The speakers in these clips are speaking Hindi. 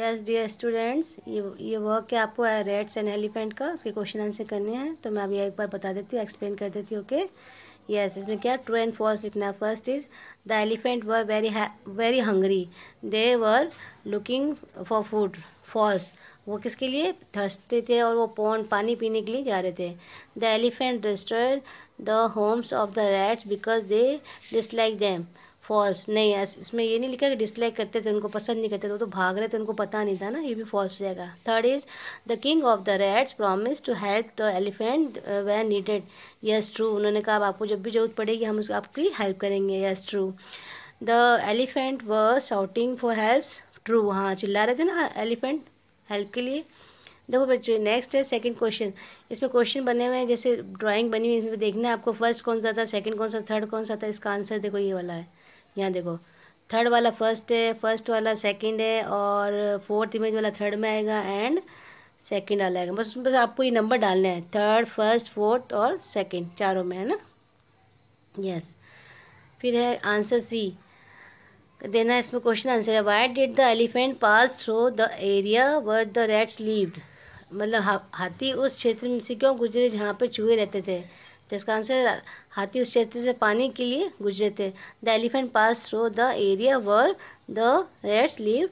यस डियर स्टूडेंट्स ये ये वर्क है आपको रेड्स एंड एलिफेंट का उसके क्वेश्चन आंसर करने हैं तो मैं अभी एक बार बता देती हूँ एक्सप्लेन कर देती हूँ ओके यस इसमें क्या ट्रू एंड फॉल्स लिखना first is the elephant were very very hungry they were looking for food false वो किसके लिए थर्सते थे और वो पौन पानी पीने के लिए जा रहे थे the elephant destroyed the homes of the rats because they dislike them false नहीं है इसमें ये नहीं लिखा कि डिसलाइक करते थे उनको पसंद नहीं करते थे वो तो भाग रहे थे उनको पता नहीं था ना ये भी फॉल्स रहेगा third is the king of the rats promise to help the elephant when needed yes true उन्होंने कहा आपको जब भी जरूरत पड़ेगी हम उसको आपकी हेल्प करेंगे yes true the elephant was shouting for help true हाँ चिल्ला रहे थे ना एलिफेंट हेल्प के लिए देखो बच्चों नेक्स्ट है सेकंड क्वेश्चन इसमें क्वेश्चन बने हुए हैं जैसे ड्राइंग बनी हुई है इसमें देखना है आपको फर्स्ट कौन सा था सेकंड कौन सा थर्ड कौन सा था इसका आंसर देखो ये वाला है यहाँ देखो थर्ड वाला फर्स्ट है फर्स्ट वाला सेकंड है और फोर्थ इमेज वाला थर्ड में आएगा एंड सेकंड वाला आएगा बस बस आपको ये नंबर डालना है थर्ड फर्स्ट फोर्थ और सेकंड चारों में है ना यस फिर है आंसर सी देना है इसमें क्वेश्चन आंसर है why did the elephant pass through the area where the rats live मतलब हाथी उस क्षेत्र में से क्यों गुजरे जहाँ पर चूहे रहते थे जिसका आंसर हाथी उस क्षेत्र से पानी के लिए गुजरे थे the elephant pass through the area where the rats live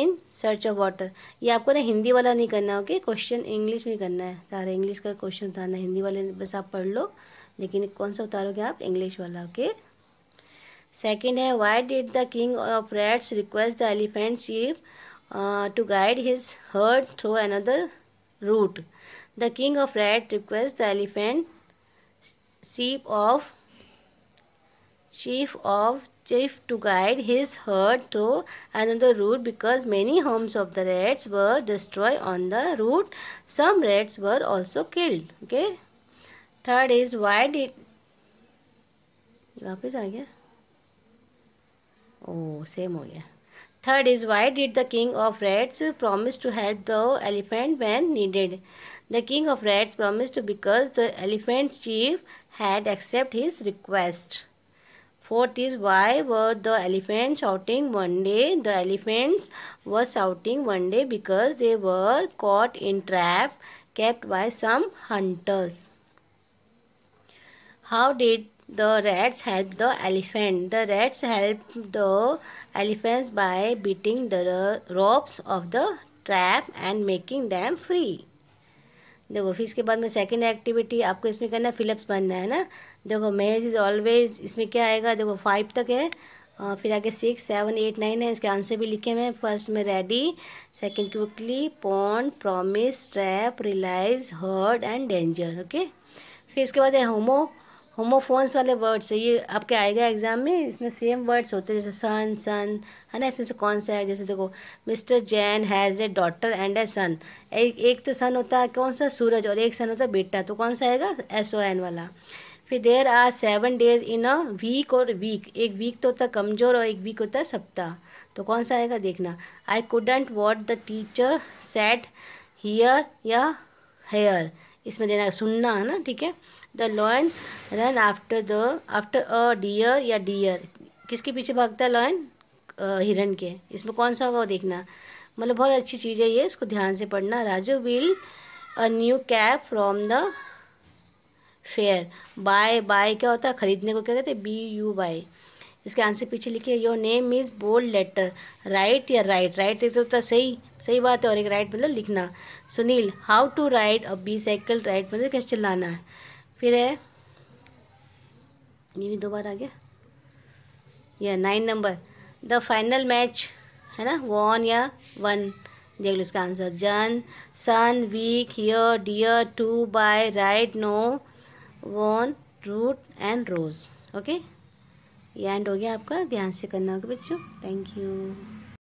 in search of water ये आपको ना हिंदी वाला नहीं करना ओके क्वेश्चन इंग्लिश में करना है सारा इंग्लिश का क्वेश्चन उतारना हिंदी वाले बस आप पढ़ लो लेकिन कौन सा उतारोगे आप इंग्लिश वाला ओके सेकेंड है why did the king of rats request the elephant chief to guide his herd through another route the king of rat request the elephant sheep of chief of chief to guide his herd through another route because many homes of the rats were destroyed on the route some rats were also killed okay third is why did वापस आ गया ओ सेम हो गया third is why did the king of rats promise to help the elephant when needed the king of rats promised because the elephant's chief had accepted his request. Fourth is why were the elephants shouting one day? The elephants were shouting one day because they were caught in trap kept by some hunters. How did the rats help the elephant? The rats helped the elephants by beating the ropes of the trap and making them free. देखो फिर इसके बाद में सेकंड एक्टिविटी आपको इसमें करना है फिलअप्स बनना है ना देखो मेज इज़ ऑलवेज इसमें क्या आएगा देखो फाइव तक है और फिर आगे सिक्स सेवन एट नाइन है इसके आंसर भी लिखे हुए हैं फर्स्ट में ready second quickly pond promise trap realise herd and danger okay फिर इसके बाद है होमो होमोफोन्स वाले वर्ड्स है ये आपके आएगा एग्जाम में इसमें सेम वर्ड्स होते हैं जैसे सन सन है ना इसमें से कौन सा है जैसे देखो mister Jain has a daughter and a son एक एक तो सन होता है कौन सा सूरज और एक सन होता है बेटा तो कौन सा आएगा एस ओ एन वाला फिर there are seven days in a week और वीक एक वीक तो होता है कमज़ोर और एक वीक होता है सप्ताह तो कौन सा आएगा देखना I couldn't what the teacher said hear या हेयर इसमें देना सुनना है ना ठीक है the lion run after the after a deer या डियर किसके पीछे भागता है लॉयन हिरन के इसमें कौन सा होगा वो देखना मतलब बहुत अच्छी चीज़ है ये इसको ध्यान से पढ़ना Raju will a new cab from the fair buy buy क्या होता है ख़रीदने को क्या कहते हैं बी यू बाय इसके आंसर पीछे लिखिए your name is bold letter write या राइट राइट एक होता सही सही बात है और एक राइट मतलब लिखना Sunil how to ride a bicycle ride मतलब कैसे चलाना है फिर है ये भी दोबारा आ गया या nine number the final match है ना वन या वन देख लो इसका आंसर जन son week year dear two buy right no one route and rose okay ये एंड हो गया आपका ध्यान से करना होगा बच्चों थैंक यू